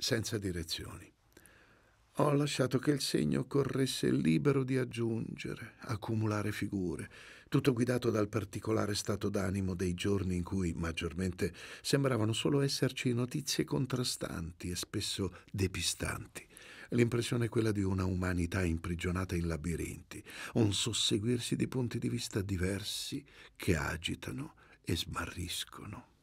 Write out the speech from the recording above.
senza direzioni. Ho lasciato che il segno corresse libero di aggiungere, accumulare figure, tutto guidato dal particolare stato d'animo dei giorni in cui maggiormente sembravano solo esserci notizie contrastanti e spesso depistanti. L'impressione è quella di una umanità imprigionata in labirinti, un susseguirsi di punti di vista diversi che agitano e smarriscono.